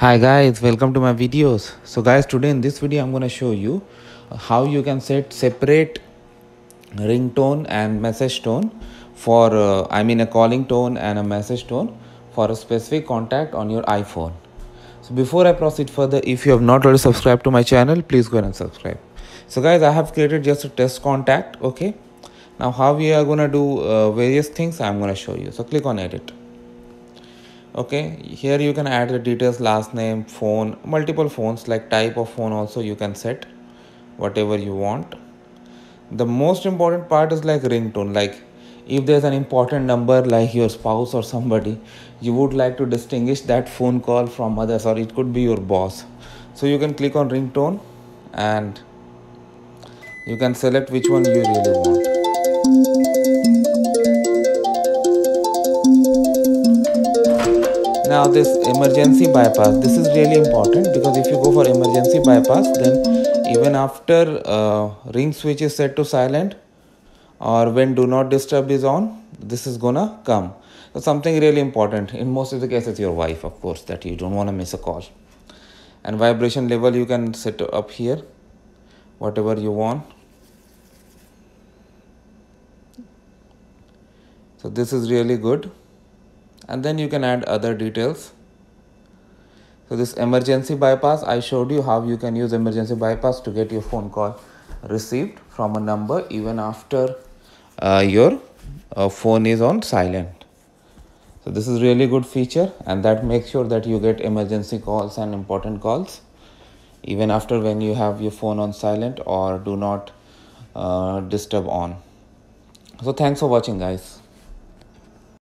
hi guys welcome to my videos so guys today in this video i'm going to show you how you can set separate ringtone and message tone for uh, i mean a calling tone and a message tone for a specific contact on your iphone so before i proceed further if you have not already subscribed to my channel please go and subscribe so guys i have created just a test contact okay now how we are going to do uh, various things i'm going to show you so click on edit okay here you can add the details last name phone multiple phones like type of phone also you can set whatever you want the most important part is like ringtone like if there's an important number like your spouse or somebody you would like to distinguish that phone call from others or it could be your boss so you can click on ringtone and you can select which one you really want now this emergency bypass this is really important because if you go for emergency bypass then even after uh, ring switch is set to silent or when do not disturb is on this is gonna come so something really important in most of the cases your wife of course that you don't want to miss a call and vibration level you can set up here whatever you want so this is really good and then you can add other details so this emergency bypass i showed you how you can use emergency bypass to get your phone call received from a number even after uh, your uh, phone is on silent so this is really good feature and that makes sure that you get emergency calls and important calls even after when you have your phone on silent or do not uh, disturb on so thanks for watching guys